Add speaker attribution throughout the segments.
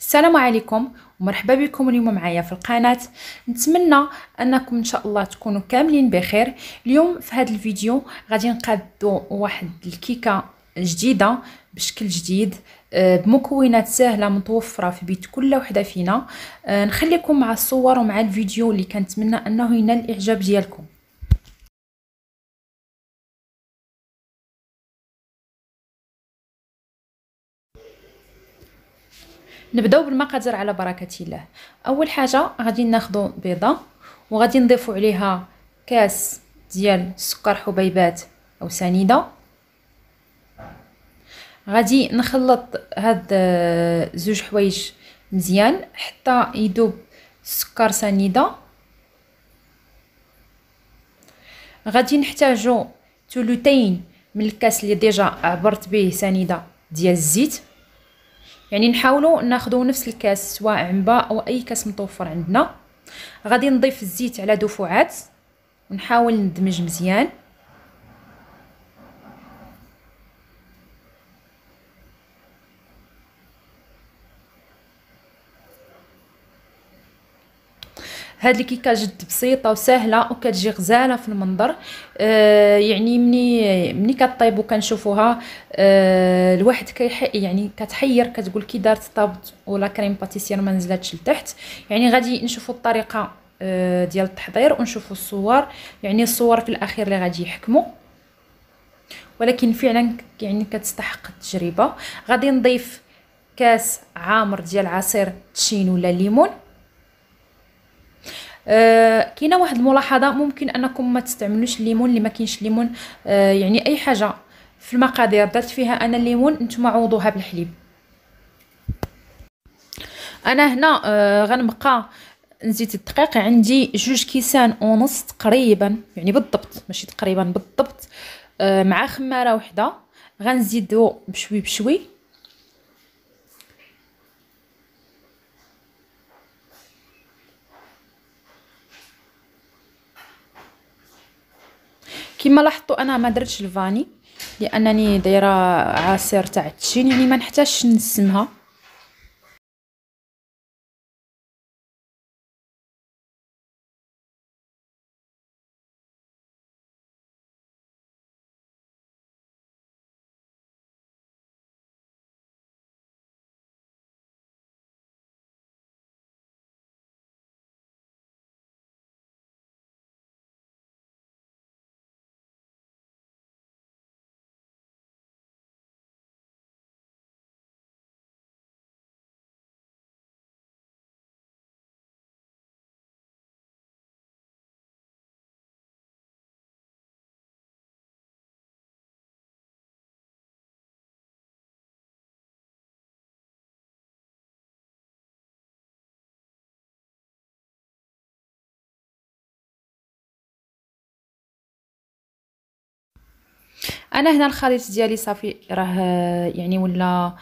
Speaker 1: السلام عليكم ومرحبا بكم اليوم معايا في القناة نتمنى انكم ان شاء الله تكونوا كاملين بخير اليوم في هذا الفيديو غادي نقادو واحد الكيكة جديدة بشكل جديد آه، بمكونات سهله متوفره في بيت كل وحده فينا آه، نخليكم مع الصور ومع الفيديو اللي كنتمنى انه ينال الاعجاب ديالكم نبداو بالمقادير على بركه الله اول حاجه غادي ناخذ بيضه وغادي نضيفوا عليها كاس ديال سكر حبيبات او سنيده غادي نخلط هاد آه، زوج حوايج مزيان حتى يذوب سكر سنيده غادي نحتاجو ثلثين من الكاس اللي ديجا عبرت به سنيده ديال الزيت يعني نحاولوا ناخذوا نفس الكاس سواء عنبه او اي كاس متوفر عندنا غادي نضيف الزيت على دفوعات ونحاول ندمج مزيان هاد الكيكه جد بسيطه وسهله وكتجي غزاله في المنظر آه يعني مني مني كطيب وكنشوفوها آه الواحد كيحي يعني كتحير كتقول كي دارت طابط ولا كريم باتيسير ما نزلاتش لتحت يعني غادي نشوفوا الطريقه آه ديال التحضير ونشوفوا الصور يعني الصور في الاخير اللي غادي يحكموا ولكن فعلا يعني كتستحق التجربه غادي نضيف كاس عامر ديال عصير تشين ولا ليمون آه كاينه واحد الملاحظه ممكن انكم ما تستعملوش الليمون اللي ما كاينش الليمون آه يعني اي حاجه في المقادير درت فيها انا الليمون نتوما عوضوها بالحليب انا هنا آه غنبقى نزيد الدقيق عندي جوج كيسان ونص تقريبا يعني بالضبط ماشي تقريبا بالضبط آه مع خماره وحده غنزيدو بشوي بشوي كما لاحظتوا انا ما درتش الفاني لانني دايره عصير تاع التشين يعني ما نحتاجش نسمها انا هنا الخليط ديالي صافي راه يعني ولا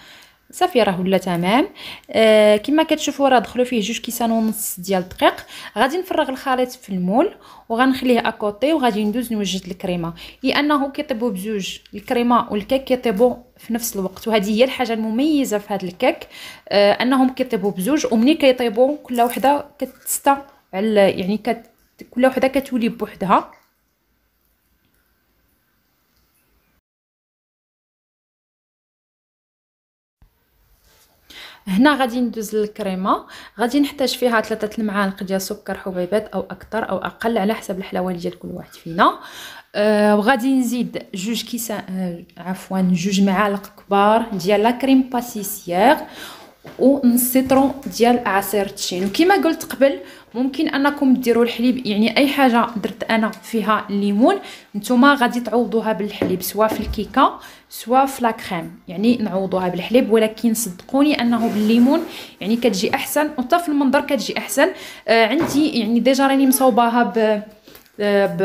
Speaker 1: صافي راه ولا تمام آه كما كتشوفوا راه دخلوا فيه جوج كيسان ونص ديال الدقيق غادي نفرغ الخليط في المول وغنخليه اكوطي وغادي ندوز نوجد الكريمه لانه كيطيبوا بزوج الكريمه والكيك كيطيبوا في نفس الوقت وهذه هي الحاجه المميزه في هذا الكيك آه انهم كيطيبوا بزوج ومني كيطيبوا كل وحده كتستا على يعني كت كل وحده كتولي بوحدها هنا غادي ندوز للكريمه غادي نحتاج فيها ثلاثة المعالق ديال سكر حبيبات او اكثر او اقل على حسب الحلاوه ديال كل واحد فينا أه وغادي نزيد جوج كيسان أه، عفوا جوج معالق كبار ديال لا كريم باسيسيير ونص سيترون ديال عصير التشين وكما قلت قبل ممكن انكم ديروا الحليب يعني اي حاجه درت انا فيها الليمون نتوما غادي تعوضوها بالحليب سواء في الكيكه سواء في لا يعني نعوضوها بالحليب ولكن صدقوني انه بالليمون يعني كتجي احسن وحتى في المنظر كتجي احسن آه عندي يعني ديجا راني مصوباها ب آه ب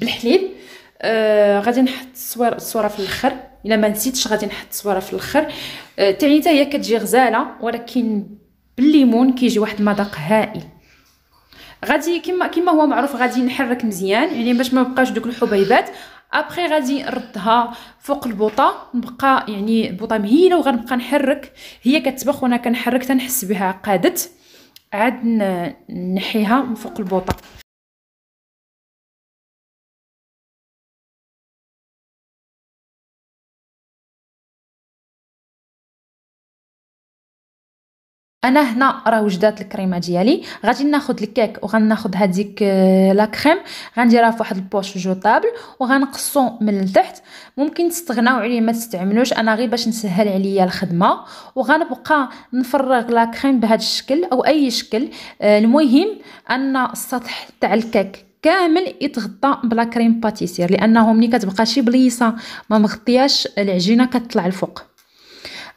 Speaker 1: بالحليب آه، غادي نحط الصوره الصوره في الاخر الا ما نسيتش غادي نحط الصوره في الاخر آه، تعني حتى هي كتجي غزاله ولكن بالليمون كيجي واحد المذاق هائل غادي كما كما هو معروف غادي نحرك مزيان يعني باش ما بقاش دوك الحبيبات ابخي غادي نردها فوق البوطه نبقى يعني البوطه مهيله وغنبقى نحرك هي كتبخ وانا كنحرك تنحس بها قادت عاد نحيها من فوق البوطه
Speaker 2: انا هنا راه وجدات
Speaker 1: الكريمه ديالي غادي ناخذ الكيك وغناخذ هذيك آه، لا كريم غنديرها فواحد البوش جوطابل وغنقصو من التحت ممكن تستغناو عليه ما تستعملوش انا غير باش نسهل عليا الخدمه وغنبقى نفرغ لا كريم بهذا الشكل او اي شكل آه، المهم ان السطح تاع الكيك كامل يتغطى بلا كريم باتيسير لانه ملي كتبقى شي بليصه ما مغطياش العجينه كتطلع الفوق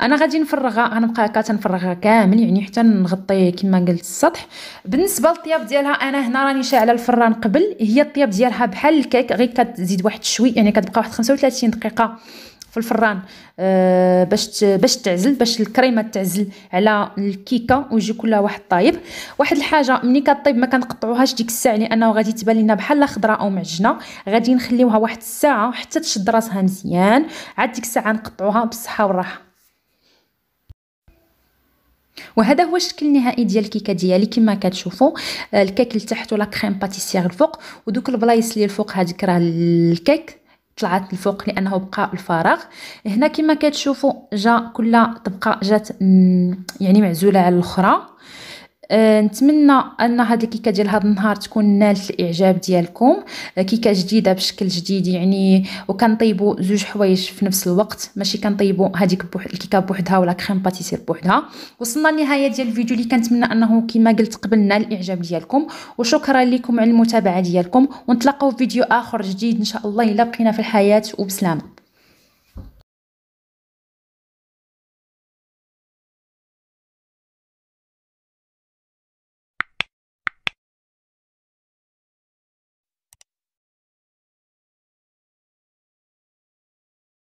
Speaker 1: انا غادي نفرغها غنبقى هكا تنفرغها كامل يعني حتى نغطي كما قلت السطح بالنسبه للطياب ديالها انا هنا راني شاعله الفران قبل هي الطياب ديالها بحال الكيك غير كتزيد واحد شوي يعني كتبقى واحد 35 دقيقه في الفران آه باش باش تعزل باش الكريمه تعزل على الكيكه ويجي كلها واحد طايب واحد الحاجه ملي كطيب ما كنقطعوهاش ديك الساعه لانه يعني غادي تبان لنا بحال خضراء او معجنه غادي نخليوها واحد الساعه حتى تشد راسها مزيان عاد ديك الساعه نقطعوها بالصحه والراحه وهذا هو الشكل النهائي ديال الكيكه ديالي كما كتشوفوا آه، الكيك لتحت ولا كريم باتيسير الفوق ودوك البلايص اللي الفوق هذيك راه الكيك طلعت الفوق لانه بقى الفراغ هنا كما كتشوفوا جا كل طبقه جات يعني معزوله على الاخرى آه، نتمنى ان هاد الكيكه ديال هاد النهار تكون نالت الاعجاب ديالكم آه، كيكه جديده بشكل جديد يعني وكنطيبوا زوج حوايج في نفس الوقت ماشي كنطيبوا هذيك بوحد الكيكه بوحدها ولا كريم باتيسير بوحدها وصلنا لنهايه ديال الفيديو اللي كنتمنى انه كما قلت قبل نال الاعجاب ديالكم وشكرا لكم على المتابعه ديالكم ونتلاقاو في فيديو اخر جديد ان شاء الله الا بقينا في الحياه وبسلامه